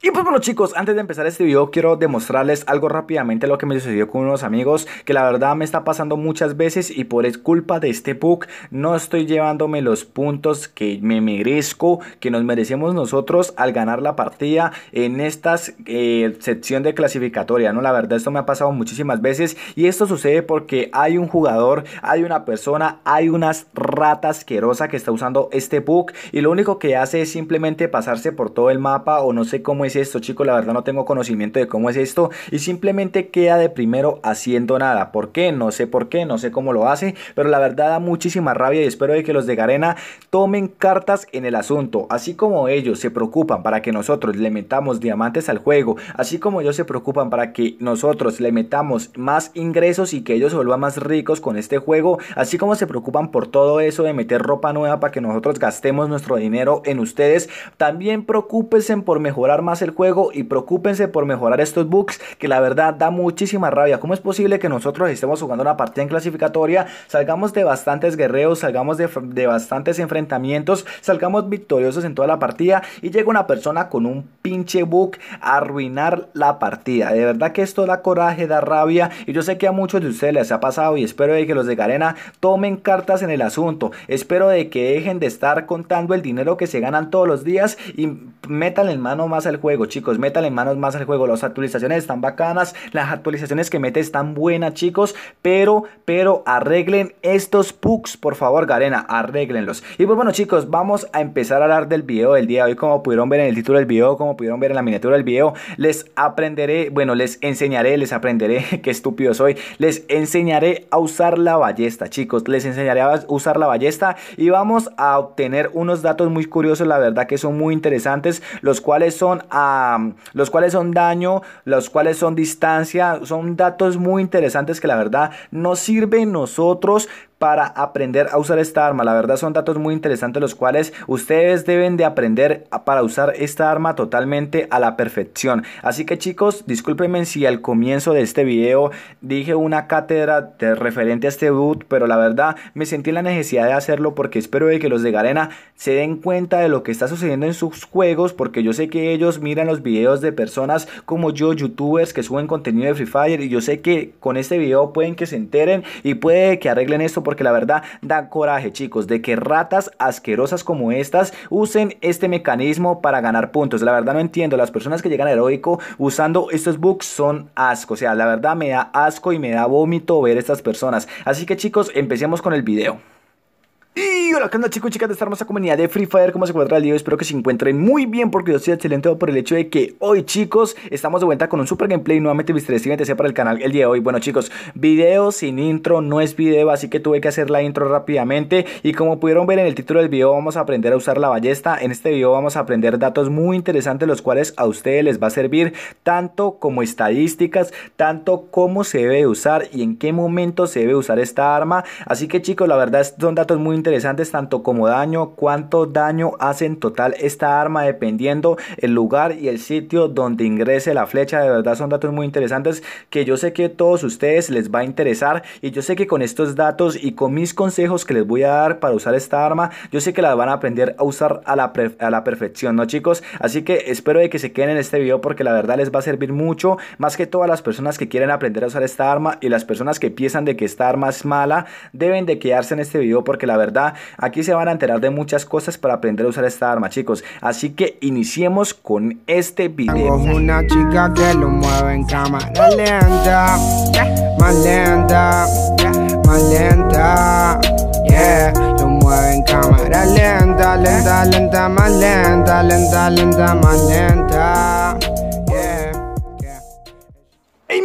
Y pues bueno chicos, antes de empezar este video quiero demostrarles algo rápidamente lo que me sucedió con unos amigos que la verdad me está pasando muchas veces y por culpa de este bug no estoy llevándome los puntos que me merezco, que nos merecemos nosotros al ganar la partida en esta eh, sección de clasificatoria, ¿no? La verdad esto me ha pasado muchísimas veces y esto sucede porque hay un jugador, hay una persona, hay unas ratas asquerosa que está usando este bug y lo único que hace es simplemente pasarse por todo el mapa o no sé cómo es esto, chicos, la verdad no tengo conocimiento de cómo es esto y simplemente queda de primero haciendo nada. ¿Por qué? No sé por qué, no sé cómo lo hace, pero la verdad da muchísima rabia y espero de que los de Garena tomen cartas en el asunto, así como ellos se preocupan para que nosotros le metamos diamantes al juego, así como ellos se preocupan para que nosotros le metamos más ingresos y que ellos se vuelvan más ricos con este juego, así como se preocupan por todo eso de meter ropa nueva para que nosotros gastemos nuestro dinero en ustedes, también preocúpense por mejorar más el juego y preocúpense por mejorar estos bugs que la verdad da muchísima rabia. ¿Cómo es posible que nosotros estemos jugando una partida en clasificatoria, salgamos de bastantes guerreros salgamos de, bastantes enfrentamientos, salgamos victoriosos en toda la partida y llega una persona con un pinche bug a arruinar la partida? De verdad que esto da coraje, da rabia y yo sé que a muchos de ustedes les ha pasado y espero de que los de Garena tomen cartas en el asunto. Espero de que dejen de estar contando el dinero que se ganan todos los días y metan en mano más al juego chicos chicos. en manos más al juego. Las actualizaciones están bacanas. Las actualizaciones que mete están buenas, chicos. Pero, pero arreglen estos pugs, por favor, Garena. Arreglenlos. Y pues bueno, chicos, vamos a empezar a hablar del video del día de hoy. Como pudieron ver en el título del video, como pudieron ver en la miniatura del video, les aprenderé, bueno, les enseñaré, les aprenderé, qué estúpido soy. Les enseñaré a usar la ballesta, chicos. Les enseñaré a usar la ballesta y vamos a obtener unos datos muy curiosos, la verdad que son muy interesantes, los cuales son los cuales son daño, los cuales son distancia, son datos muy interesantes que la verdad nos sirven nosotros para aprender a usar esta arma. La verdad son datos muy interesantes los cuales ustedes deben de aprender para usar esta arma totalmente a la perfección. Así que chicos, discúlpenme si al comienzo de este video dije una cátedra referente a este boot, pero la verdad me sentí la necesidad de hacerlo porque espero de que los de Garena se den cuenta de lo que está sucediendo en sus juegos porque yo sé que ellos miran los videos de personas como yo, youtubers que suben contenido de Free Fire y yo sé que con este video pueden que se enteren y puede que arreglen esto porque la verdad da coraje, chicos, de que ratas asquerosas como estas usen este mecanismo para ganar puntos. La verdad no entiendo, las personas que llegan a heroico usando estos bugs son asco, o sea, la verdad me da asco y me da vómito ver estas personas. Así que chicos, empecemos con el video. Y hola, ¿qué onda chicos y chicas de esta hermosa comunidad de Free Fire? ¿Cómo se encuentra el día? Espero que se encuentren muy bien porque yo estoy excelente por el hecho de que hoy chicos estamos de vuelta con un super gameplay nuevamente Mr. sea para el canal el día de hoy. Bueno chicos, video sin intro no es video, así que tuve que hacer la intro rápidamente y como pudieron ver en el título del video vamos a aprender a usar la ballesta. En este video vamos a aprender datos muy interesantes los cuales a ustedes les va a servir tanto como estadísticas, tanto cómo se debe usar y en qué momento se debe usar esta arma. Así que chicos, la verdad son datos muy interesantes interesantes tanto como daño, cuánto daño hacen total esta arma dependiendo el lugar y el sitio donde ingrese la flecha. De verdad son datos muy interesantes que yo sé que a todos ustedes les va a interesar y yo sé que con estos datos y con mis consejos que les voy a dar para usar esta arma, yo sé que la van a aprender a usar a la, perfección, ¿no chicos? Así que espero de que se queden en este video porque la verdad les va a servir mucho, más que todas las personas que quieren aprender a usar esta arma y las personas que piensan de que esta arma es mala, deben de quedarse en este video porque la verdad aquí se van a enterar de muchas cosas para aprender a usar esta arma chicos Así que iniciemos con este video una chica que lo mueve en cámara lenta Más lenta, más lenta Yeah, lo mueve en cámara lenta, lenta, lenta, más lenta, lenta, lenta, más lenta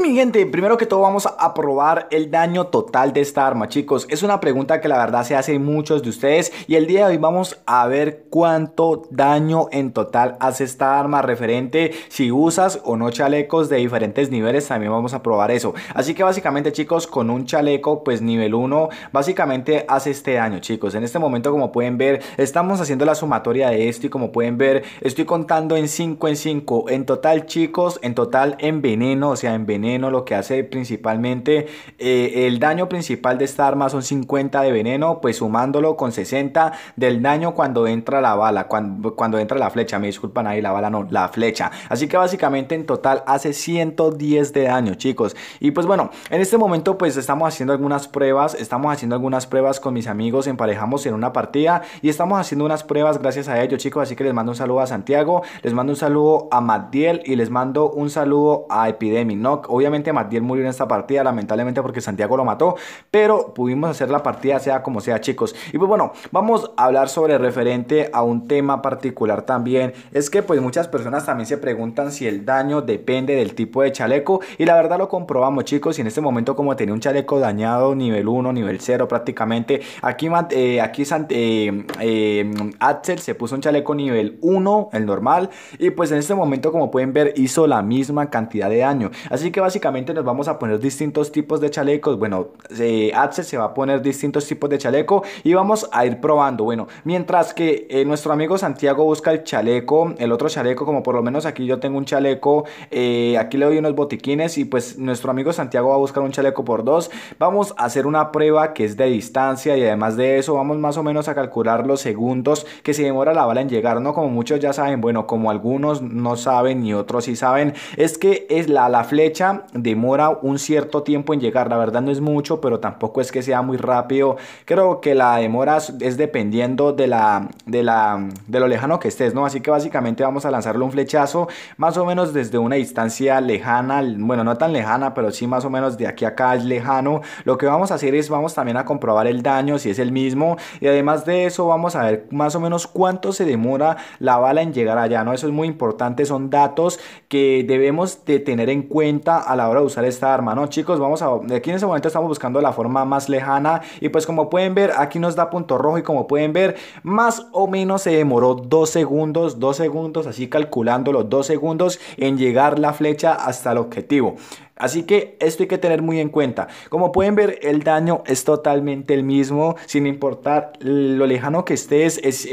mi gente, primero que todo vamos a probar el daño total de esta arma, chicos. Es una pregunta que la verdad se hace muchos de ustedes y el día de hoy vamos a ver cuánto daño en total hace esta arma referente si usas o no chalecos de diferentes niveles, también vamos a probar eso. Así que básicamente, chicos, con un chaleco pues nivel 1, básicamente hace este daño, chicos. En este momento, como pueden ver, estamos haciendo la sumatoria de esto y como pueden ver, estoy contando en 5 en 5. En total, chicos, en total en veneno, o sea, en veneno lo que hace principalmente, eh, el daño principal de esta arma son 50 de veneno, pues sumándolo con 60 del daño cuando entra la bala, cuando, entra la flecha, me disculpan ahí, la bala no, la flecha. Así que básicamente en total hace 110 de daño, chicos. Y pues bueno, en este momento pues estamos haciendo algunas pruebas, estamos haciendo algunas pruebas con mis amigos, emparejamos en una partida y estamos haciendo unas pruebas gracias a ellos, chicos. Así que les mando un saludo a Santiago, les mando un saludo a Matiel y les mando un saludo a Epidemic, ¿no? hoy Obviamente Matiel murió en esta partida, lamentablemente porque Santiago lo mató, pero pudimos hacer la partida sea como sea, chicos. Y pues bueno, vamos a hablar sobre referente a un tema particular también. Es que pues muchas personas también se preguntan si el daño depende del tipo de chaleco y la verdad lo comprobamos, chicos, y en este momento como tenía un chaleco dañado nivel 1, nivel 0 prácticamente, aquí, eh, aquí eh, eh, Axel se puso un chaleco nivel 1, el normal, y pues en este momento como pueden ver hizo la misma cantidad de daño. Así que va básicamente nos vamos a poner distintos tipos de chalecos. Bueno, eh, se va a poner distintos tipos de chaleco y vamos a ir probando. Bueno, mientras que eh, nuestro amigo Santiago busca el chaleco, el otro chaleco, como por lo menos aquí yo tengo un chaleco, eh, aquí le doy unos botiquines y pues nuestro amigo Santiago va a buscar un chaleco por dos. Vamos a hacer una prueba que es de distancia y además de eso vamos más o menos a calcular los segundos que se demora la bala en llegar, ¿no? Como muchos ya saben, bueno, como algunos no saben y otros sí saben, es que es la, la flecha demora un cierto tiempo en llegar. La verdad no es mucho, pero tampoco es que sea muy rápido. Creo que la demora es dependiendo de, la, de, la, de lo lejano que estés, ¿no? Así que básicamente vamos a lanzarle un flechazo más o menos desde una distancia lejana. Bueno, no tan lejana, pero sí más o menos de aquí a acá es lejano. Lo que vamos a hacer es vamos también a comprobar el daño, si es el mismo. Y además de eso vamos a ver más o menos cuánto se demora la bala en llegar allá, ¿no? Eso es muy importante, son datos que debemos de tener en cuenta a la hora de usar esta arma, ¿no? Chicos, vamos a... Aquí en ese momento estamos buscando la forma más lejana y pues como pueden ver, aquí nos da punto rojo y como pueden ver, más o menos se demoró dos segundos, dos segundos, así calculando los 2 segundos en llegar la flecha hasta el objetivo. Así que esto hay que tener muy en cuenta. Como pueden ver, el daño es totalmente el mismo, sin importar lo lejano que estés, es,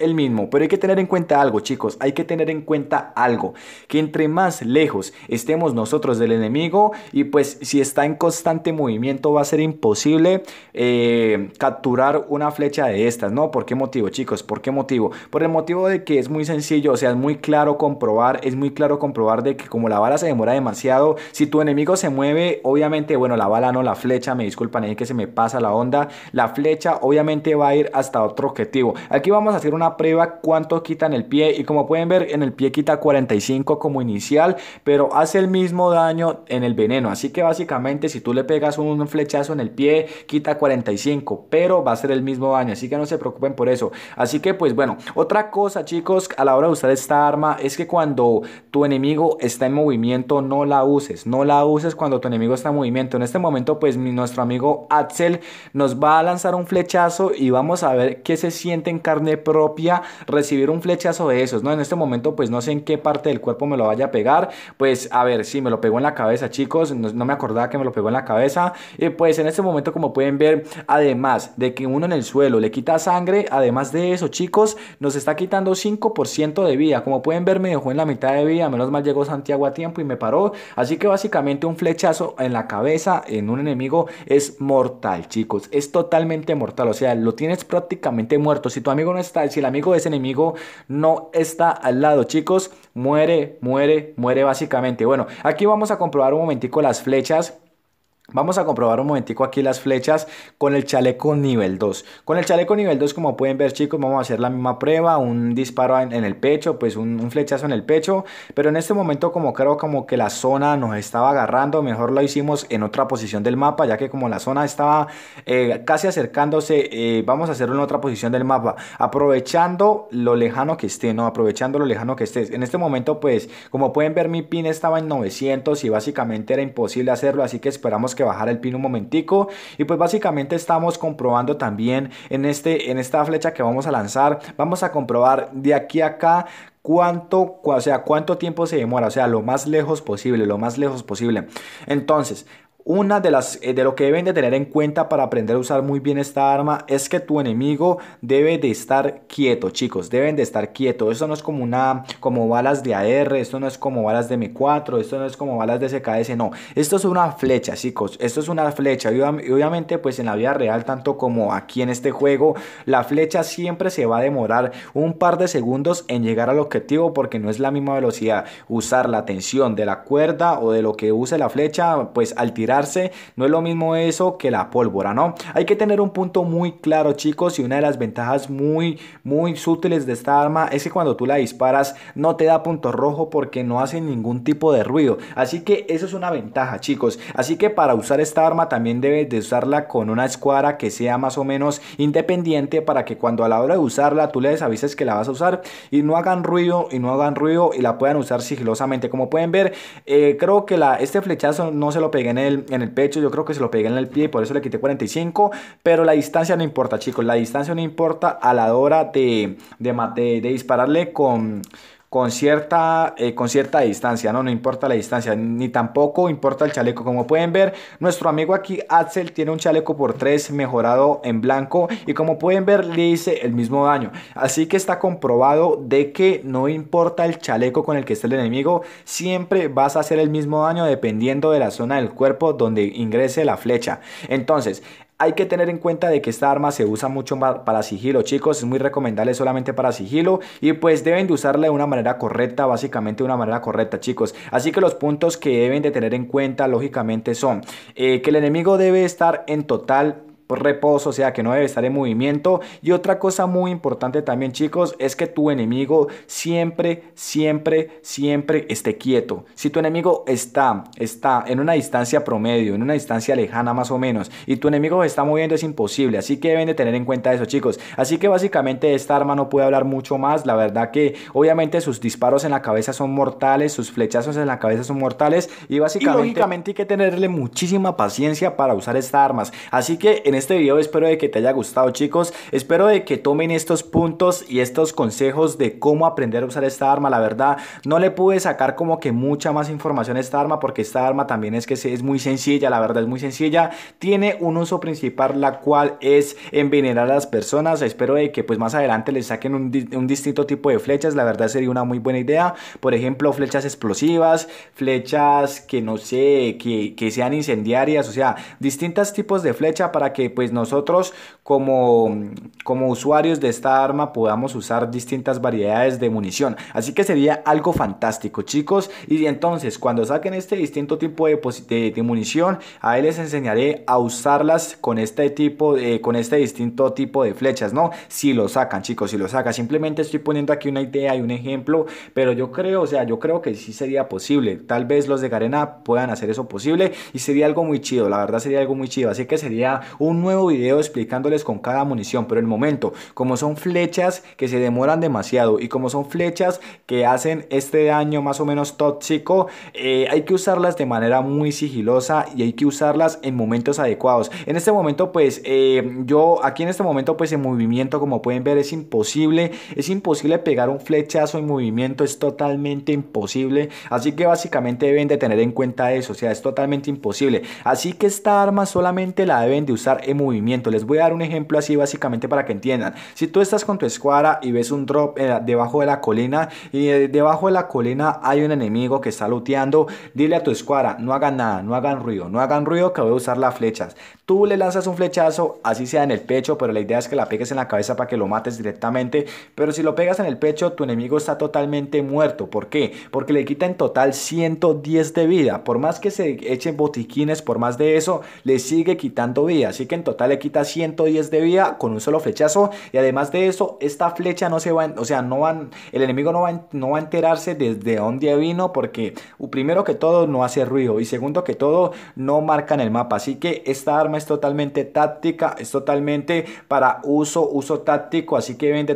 el mismo. Pero hay que tener en cuenta algo, chicos, hay que tener en cuenta algo, que entre más lejos estemos nosotros del enemigo, y pues si está en constante movimiento va a ser imposible eh, capturar una flecha de estas, ¿no? ¿Por qué motivo, chicos? ¿Por qué motivo? Por el motivo de que es muy sencillo, o sea, es muy claro comprobar, es muy claro comprobar de que como la vara se demora demasiado, si tú enemigo se mueve, obviamente, bueno, la bala no, la flecha, me disculpan, ahí que se me pasa la onda. La flecha obviamente va a ir hasta otro objetivo. Aquí vamos a hacer una prueba cuánto quita en el pie y como pueden ver en el pie quita 45 como inicial, pero hace el mismo daño en el veneno. Así que básicamente si tú le pegas un flechazo en el pie, quita 45, pero va a ser el mismo daño. Así que no se preocupen por eso. Así que pues bueno, otra cosa chicos, a la hora de usar esta arma es que cuando tu enemigo está en movimiento no la uses, no la la uses cuando tu enemigo está en movimiento. En este momento, pues nuestro amigo Axel nos va a lanzar un flechazo y vamos a ver qué se siente en carne propia recibir un flechazo de esos, ¿no? En este momento, pues no sé en qué parte del cuerpo me lo vaya a pegar. Pues a ver, si me lo pegó en la cabeza, chicos. No, me acordaba que me lo pegó en la cabeza. Y pues en este momento, como pueden ver, además de que uno en el suelo le quita sangre, además de eso, chicos, nos está quitando 5% de vida. Como pueden ver, me dejó en la mitad de vida. Menos mal llegó Santiago a tiempo y me paró. Así que básicamente un flechazo en la cabeza en un enemigo es mortal, chicos. Es totalmente mortal. O sea, lo tienes prácticamente muerto. Si tu amigo no está, si el amigo de ese enemigo no está al lado, chicos, muere, muere, muere básicamente. Bueno, aquí vamos a comprobar un momentico las flechas Vamos a comprobar un momentico aquí las flechas con el chaleco nivel 2. Con el chaleco nivel 2, como pueden ver chicos, vamos a hacer la misma prueba, un disparo en, el pecho, pues un, flechazo en el pecho, pero en este momento como creo como que la zona nos estaba agarrando, mejor lo hicimos en otra posición del mapa, ya que como la zona estaba eh, casi acercándose, eh, vamos a hacerlo en otra posición del mapa, aprovechando lo lejano que esté, ¿no? Aprovechando lo lejano que esté. En este momento pues, como pueden ver mi pin estaba en 900 y básicamente era imposible hacerlo, así que esperamos que que bajar el pin un momentico y pues básicamente estamos comprobando también en, este, en esta flecha que vamos a lanzar, vamos a comprobar de aquí a acá cuánto, o sea, cuánto tiempo se demora, o sea, lo más lejos posible, lo más lejos posible. Entonces, una de las eh, de lo que deben de tener en cuenta para aprender a usar muy bien esta arma es que tu enemigo debe de estar quieto, chicos, deben de estar quieto. Esto no es como una como balas de AR, esto no es como balas de M4, esto no es como balas de SKS, no. Esto es una flecha, chicos. Esto es una flecha y obviamente pues en la vida real tanto como aquí en este juego, la flecha siempre se va a demorar un par de segundos en llegar al objetivo porque no es la misma velocidad usar la tensión de la cuerda o de lo que use la flecha, pues al tirar no es lo mismo eso que la pólvora, ¿no? Hay que tener un punto muy claro, chicos, y una de las ventajas muy, muy sutiles de esta arma es que cuando tú la disparas no te da punto rojo porque no hace ningún tipo de ruido. Así que eso es una ventaja, chicos. Así que para usar esta arma también debes de usarla con una escuadra que sea más o menos independiente para que cuando a la hora de usarla tú le avises que la vas a usar y no hagan ruido y no hagan ruido y la puedan usar sigilosamente. Como pueden ver, eh, creo que la, este flechazo no se lo pegué en el en el pecho, yo creo que se lo pegué en el pie, por eso le quité 45, pero la distancia no importa, chicos, la distancia no importa a la hora de, de, de, de dispararle con con cierta, eh, con cierta distancia, ¿no? No importa la distancia, ni tampoco importa el chaleco. Como pueden ver, nuestro amigo aquí, Axel, tiene un chaleco por 3 mejorado en blanco y como pueden ver, le hice el mismo daño. Así que está comprobado de que no importa el chaleco con el que esté el enemigo, siempre vas a hacer el mismo daño dependiendo de la zona del cuerpo donde ingrese la flecha. Entonces, hay que tener en cuenta de que esta arma se usa mucho para sigilo, chicos, es muy recomendable solamente para sigilo y pues deben de usarla de una manera correcta, básicamente de una manera correcta, chicos. Así que los puntos que deben de tener en cuenta, lógicamente, son eh, que el enemigo debe estar en total reposo, o sea que no debe estar en movimiento. Y otra cosa muy importante también chicos es que tu enemigo siempre, siempre, siempre esté quieto. Si tu enemigo está, está en una distancia promedio, en una distancia lejana más o menos, y tu enemigo se está moviendo es imposible. Así que deben de tener en cuenta eso chicos. Así que básicamente esta arma no puede hablar mucho más. La verdad que obviamente sus disparos en la cabeza son mortales, sus flechazos en la cabeza son mortales y básicamente lógicamente hay que tenerle muchísima paciencia para usar estas armas. Así que en este video espero de que te haya gustado chicos, espero de que tomen estos puntos y estos consejos de cómo aprender a usar esta arma, la verdad no le pude sacar como que mucha más información a esta arma porque esta arma también es que es muy sencilla, la verdad es muy sencilla, tiene un uso principal la cual es envenenar a las personas, espero de que pues más adelante les saquen un, distinto tipo de flechas, la verdad sería una muy buena idea, por ejemplo flechas explosivas, flechas que no sé, que, que sean incendiarias, o sea, distintos tipos de flecha para que pues nosotros como, mm, como usuarios de esta arma podamos usar distintas variedades de munición. Así que sería algo fantástico chicos. Y entonces cuando saquen este distinto tipo de, de, munición, ahí les enseñaré a usarlas con este tipo, de, eh, con este distinto tipo de flechas, ¿no? Si lo sacan chicos, si lo sacan. Simplemente estoy poniendo aquí una idea y un ejemplo, pero yo creo, o sea, yo creo que sí sería posible. Tal vez los de Garena puedan hacer eso posible y sería algo muy chido, la verdad sería algo muy chido. Así que sería un nuevo video explicándoles con cada munición, pero el momento, como son flechas que se demoran demasiado y como son flechas que hacen este daño más o menos tóxico, eh, hay que usarlas de manera muy sigilosa y hay que usarlas en momentos adecuados. En este momento, pues eh, yo aquí en este momento, pues en movimiento, como pueden ver, es imposible, es imposible pegar un flechazo en movimiento, es totalmente imposible. Así que básicamente deben de tener en cuenta eso, o sea, es totalmente imposible. Así que esta arma solamente la deben de usar movimiento. Les voy a dar un ejemplo así básicamente para que entiendan. Si tú estás con tu escuadra y ves un drop eh, debajo de la colina y eh, debajo de la colina hay un enemigo que está looteando, dile a tu escuadra, no hagan nada, no hagan ruido, no hagan ruido que voy a usar las flechas. Tú le lanzas un flechazo, así sea en el pecho, pero la idea es que la pegues en la cabeza para que lo mates directamente. Pero si lo pegas en el pecho, tu enemigo está totalmente muerto. ¿Por qué? Porque le quita en total 110 de vida. Por más que se eche botiquines, por más de eso, le sigue quitando vida. Así que en total le quita 110 de vida con un solo flechazo. Y además de eso, esta flecha no se va, o sea, no van, el enemigo no va, no va a enterarse desde dónde vino porque primero que todo no hace ruido y segundo que todo no marca en el mapa. Así que esta arma es totalmente táctica, es totalmente para uso, uso táctico. Así que deben de,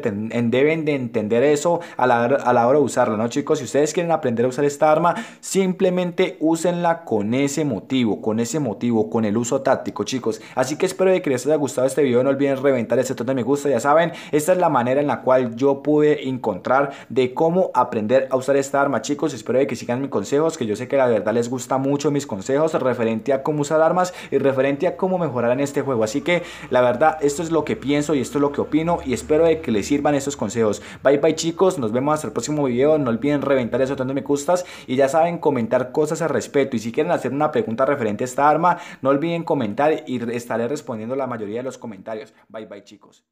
deben de entender eso a la, a la hora de usarla, ¿no chicos? Si ustedes quieren aprender a usar esta arma, simplemente úsenla con ese motivo, con ese motivo, con el uso táctico, chicos. Así que espero de que les haya gustado este video. No olviden reventar ese botón de me gusta. Ya saben, esta es la manera en la cual yo pude encontrar de cómo aprender a usar esta arma. Chicos, espero de que sigan mis consejos, que yo sé que la verdad les gusta mucho mis consejos referente a cómo usar armas y referente a cómo mejorar en este juego. Así que la verdad, esto es lo que pienso y esto es lo que opino y espero de que les sirvan estos consejos. Bye bye chicos, nos vemos hasta el próximo video. No olviden reventar ese botón de me gustas y ya saben comentar cosas al respecto. Y si quieren hacer una pregunta referente a esta arma, no olviden comentar y estaré respondiendo la mayoría de los comentarios. Bye bye chicos.